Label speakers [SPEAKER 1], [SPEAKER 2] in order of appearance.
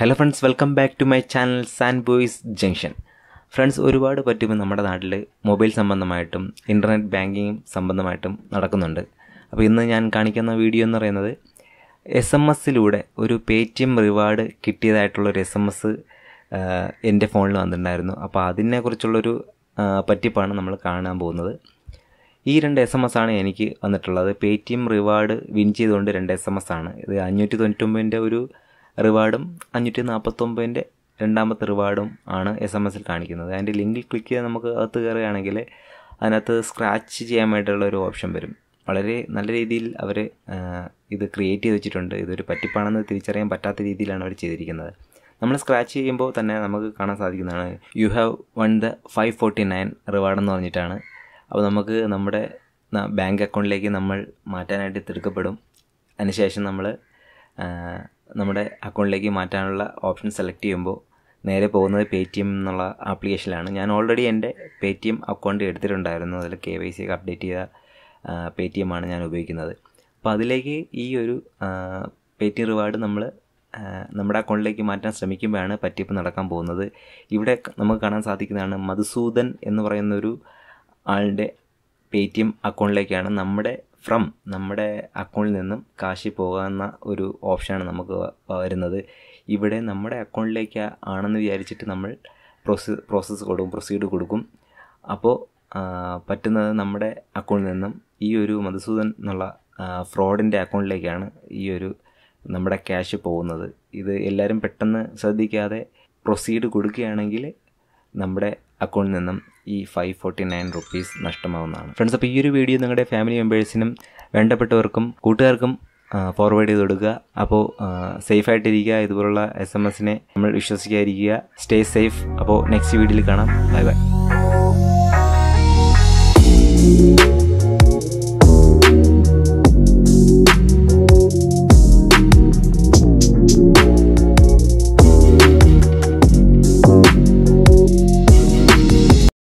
[SPEAKER 1] hello friends welcome back to my channel sand boys junction friends ഒരുപാട് പറ്റുമ്പോൾ നമ്മുടെ നാട്ടിൽ മൊബൈൽ സംബന്ധമായിട്ടും ഇൻ്റർനെറ്റ് ബാങ്കിങ് സംബന്ധമായിട്ടും നടക്കുന്നുണ്ട് അപ്പോൾ ഇന്ന് ഞാൻ കാണിക്കുന്ന വീഡിയോ എന്ന് പറയുന്നത് എസ് എം എസിലൂടെ ഒരു പേ ടി എം റിവാർഡ് കിട്ടിയതായിട്ടുള്ളൊരു എസ് എം എസ് എൻ്റെ ഫോണിൽ വന്നിട്ടുണ്ടായിരുന്നു അപ്പോൾ അതിനെക്കുറിച്ചുള്ളൊരു പറ്റിപ്പാണ് നമ്മൾ കാണാൻ പോകുന്നത് ഈ രണ്ട് എസ് എം എസ് ആണ് എനിക്ക് വന്നിട്ടുള്ളത് Paytm reward win ചെയ്തുകൊണ്ട് രണ്ട് എസ് എം എസ് ആണ് ഇത് അഞ്ഞൂറ്റി തൊണ്ണൂറ്റൊമ്പതിൻ്റെ ഒരു റിവാർഡും അഞ്ഞൂറ്റി നാൽപ്പത്തൊമ്പതിൻ്റെ രണ്ടാമത്തെ റിവാർഡും ആണ് എസ് എം എസിൽ കാണിക്കുന്നത് അതിൻ്റെ ലിങ്കിൽ ക്ലിക്ക് ചെയ്ത് നമുക്ക് അകത്ത് കയറുകയാണെങ്കിൽ അതിനകത്ത് സ്ക്രാച്ച് ചെയ്യാൻ വേണ്ടിയുള്ള ഒരു ഓപ്ഷൻ വരും വളരെ നല്ല രീതിയിൽ അവർ ഇത് ക്രിയേറ്റ് ചെയ്ത് വെച്ചിട്ടുണ്ട് ഇതൊരു പറ്റിപ്പാണെന്ന് തിരിച്ചറിയാൻ പറ്റാത്ത രീതിയിലാണ് അവർ ചെയ്തിരിക്കുന്നത് നമ്മൾ സ്ക്രാച്ച് ചെയ്യുമ്പോൾ തന്നെ നമുക്ക് കാണാൻ സാധിക്കുന്നതാണ് you have won the five forty nine റിവാർഡെന്ന് പറഞ്ഞിട്ടാണ് അപ്പോൾ നമുക്ക് നമ്മുടെ ബാങ്ക് അക്കൗണ്ടിലേക്ക് നമ്മൾ മാറ്റാനായിട്ട് തിടുക്കപ്പെടും അതിനുശേഷം നമ്മൾ നമ്മുടെ അക്കൗണ്ടിലേക്ക് മാറ്റാനുള്ള ഓപ്ഷൻ സെലക്ട് ചെയ്യുമ്പോൾ നേരെ പോകുന്നത് പേ ടി എം എന്നുള്ള ആപ്ലിക്കേഷനിലാണ് ഞാൻ ഓൾറെഡി എൻ്റെ പേ ടി എം അക്കൗണ്ട് എടുത്തിട്ടുണ്ടായിരുന്നു അതിൽ കെ വൈ സി ഒക്കെ അപ്ഡേറ്റ് ചെയ്ത പേ ടി എം ആണ് ഞാൻ ഉപയോഗിക്കുന്നത് അപ്പോൾ അതിലേക്ക് ഈ ഒരു പേ ടി എം റിവാർഡ് നമ്മൾ നമ്മുടെ അക്കൗണ്ടിലേക്ക് മാറ്റാൻ ശ്രമിക്കുമ്പോഴാണ് പറ്റിപ്പ് നടക്കാൻ പോകുന്നത് ഇവിടെ നമുക്ക് കാണാൻ സാധിക്കുന്നതാണ് മധുസൂദൻ എന്ന് പറയുന്നൊരു ആളുടെ പേ ടി എം അക്കൗണ്ടിലേക്കാണ് നമ്മുടെ ഫ്രം നമ്മുടെ അക്കൗണ്ടിൽ നിന്നും കാശി പോകുന്ന ഒരു ഓപ്ഷനാണ് നമുക്ക് വരുന്നത് ഇവിടെ നമ്മുടെ അക്കൗണ്ടിലേക്ക് ആണെന്ന് വിചാരിച്ചിട്ട് നമ്മൾ പ്രോസസ് പ്രോസസ്സ് കൊടുക്കും പ്രൊസീഡ് കൊടുക്കും അപ്പോൾ പറ്റുന്നത് നമ്മുടെ അക്കൗണ്ടിൽ നിന്നും ഈ ഒരു മധുസൂദൻ എന്നുള്ള ഫ്രോഡിൻ്റെ അക്കൗണ്ടിലേക്കാണ് ഈ ഒരു നമ്മുടെ ക്യാഷ് പോകുന്നത് ഇത് എല്ലാവരും പെട്ടെന്ന് ശ്രദ്ധിക്കാതെ പ്രൊസീഡ് കൊടുക്കുകയാണെങ്കിൽ നമ്മുടെ അക്കൗണ്ടിൽ നിന്നും ഈ ഫൈവ് ഫോർട്ടി നയൻ റുപ്പീസ് നഷ്ടമാവുന്നതാണ് ഫ്രണ്ട്സ് അപ്പോൾ ഈ ഒരു വീഡിയോ നിങ്ങളുടെ ഫാമിലി മെമ്പേഴ്സിനും വേണ്ടപ്പെട്ടവർക്കും കൂട്ടുകാർക്കും ഫോർവേഡ് ചെയ്ത് കൊടുക്കുക അപ്പോൾ സേഫ് ആയിട്ടിരിക്കുക ഇതുപോലുള്ള എസ് എം എസിനെ നമ്മൾ വിശ്വസിക്കാതിരിക്കുക സ്റ്റേ സേഫ് അപ്പോൾ നെക്സ്റ്റ് വീഡിയോയിൽ കാണാം ബൈ ബൈ